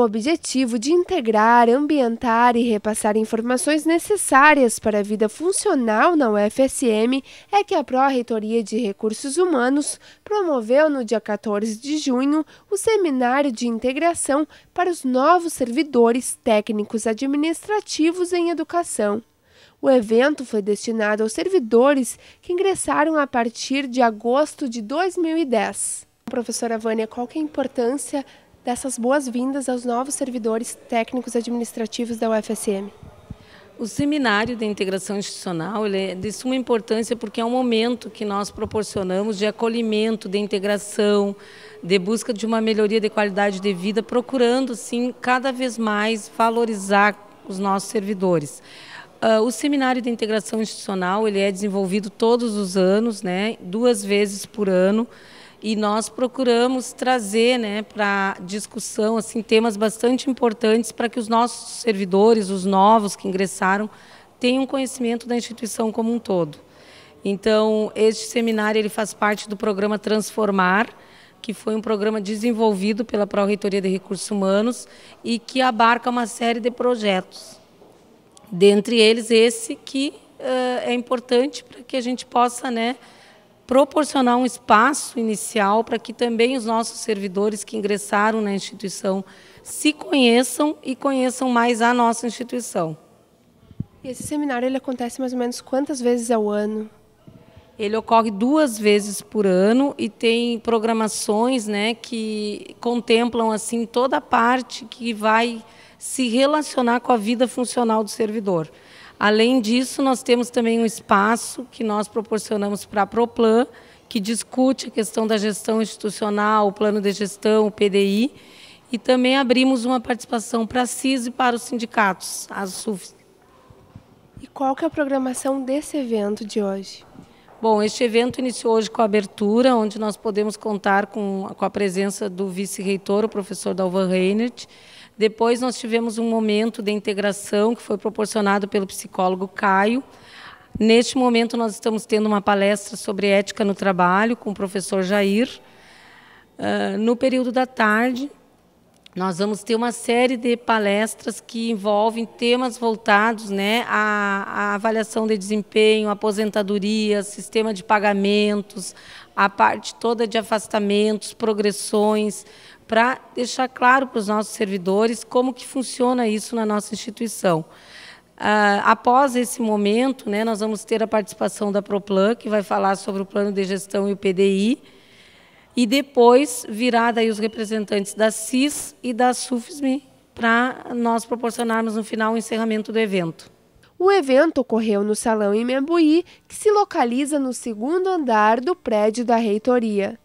o objetivo de integrar, ambientar e repassar informações necessárias para a vida funcional na UFSM é que a Pró-Reitoria de Recursos Humanos promoveu no dia 14 de junho o Seminário de Integração para os Novos Servidores Técnicos Administrativos em Educação. O evento foi destinado aos servidores que ingressaram a partir de agosto de 2010. Professora Vânia, qual é a importância dessas boas-vindas aos novos servidores técnicos administrativos da UFSM? O seminário de integração institucional é de suma importância porque é um momento que nós proporcionamos de acolhimento, de integração, de busca de uma melhoria de qualidade de vida, procurando, sim, cada vez mais valorizar os nossos servidores. Uh, o seminário de integração institucional ele é desenvolvido todos os anos, né, duas vezes por ano, e nós procuramos trazer né, para discussão assim temas bastante importantes para que os nossos servidores, os novos que ingressaram, tenham conhecimento da instituição como um todo. Então, este seminário ele faz parte do programa Transformar, que foi um programa desenvolvido pela Pró-Reitoria de Recursos Humanos e que abarca uma série de projetos. Dentre eles, esse que uh, é importante para que a gente possa né, proporcionar um espaço inicial para que também os nossos servidores que ingressaram na instituição se conheçam e conheçam mais a nossa instituição. E esse seminário ele acontece mais ou menos quantas vezes ao ano? Ele ocorre duas vezes por ano e tem programações, né, que contemplam assim toda a parte que vai se relacionar com a vida funcional do servidor. Além disso, nós temos também um espaço que nós proporcionamos para a Proplan, que discute a questão da gestão institucional, o plano de gestão, o PDI, e também abrimos uma participação para a CIS e para os sindicatos, a SUF. E qual que é a programação desse evento de hoje? Bom, este evento iniciou hoje com a abertura, onde nós podemos contar com, com a presença do vice-reitor, o professor Dalvan Reinert. Depois nós tivemos um momento de integração que foi proporcionado pelo psicólogo Caio. Neste momento nós estamos tendo uma palestra sobre ética no trabalho com o professor Jair. Uh, no período da tarde, nós vamos ter uma série de palestras que envolvem temas voltados né, à, à avaliação de desempenho, aposentadoria, sistema de pagamentos, a parte toda de afastamentos, progressões, para deixar claro para os nossos servidores como que funciona isso na nossa instituição. Uh, após esse momento, né, nós vamos ter a participação da ProPlan, que vai falar sobre o plano de gestão e o PDI, e depois virá daí os representantes da CIS e da Sufsmi para nós proporcionarmos no final o encerramento do evento. O evento ocorreu no Salão Imembuí, que se localiza no segundo andar do prédio da reitoria.